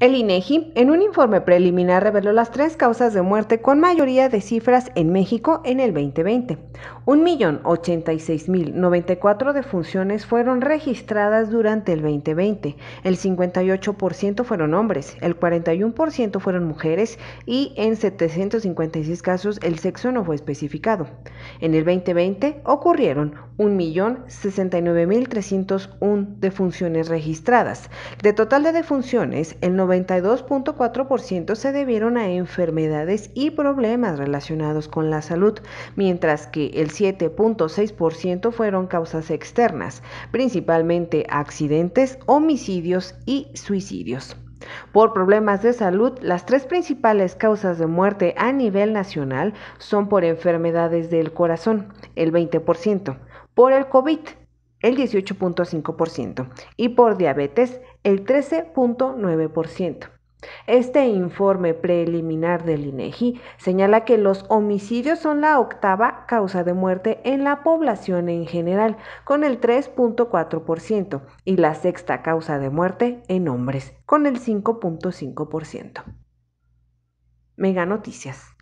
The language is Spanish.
El INEGI, e en un informe preliminar, reveló las tres causas de muerte con mayoría de cifras en México en el 2020. 1.086.094 defunciones fueron registradas durante el 2020. El 58% fueron hombres, el 41% fueron mujeres y en 756 casos el sexo no fue especificado. En el 2020 ocurrieron 1.069.301 defunciones registradas. De total de defunciones, el 92.4% se debieron a enfermedades y problemas relacionados con la salud, mientras que el 7.6% fueron causas externas, principalmente accidentes, homicidios y suicidios. Por problemas de salud, las tres principales causas de muerte a nivel nacional son por enfermedades del corazón, el 20%, por el COVID, el 18.5%, y por diabetes, el 13.9%. Este informe preliminar del INEGI e señala que los homicidios son la octava causa de muerte en la población en general, con el 3.4%, y la sexta causa de muerte en hombres, con el 5.5%. Mega Noticias.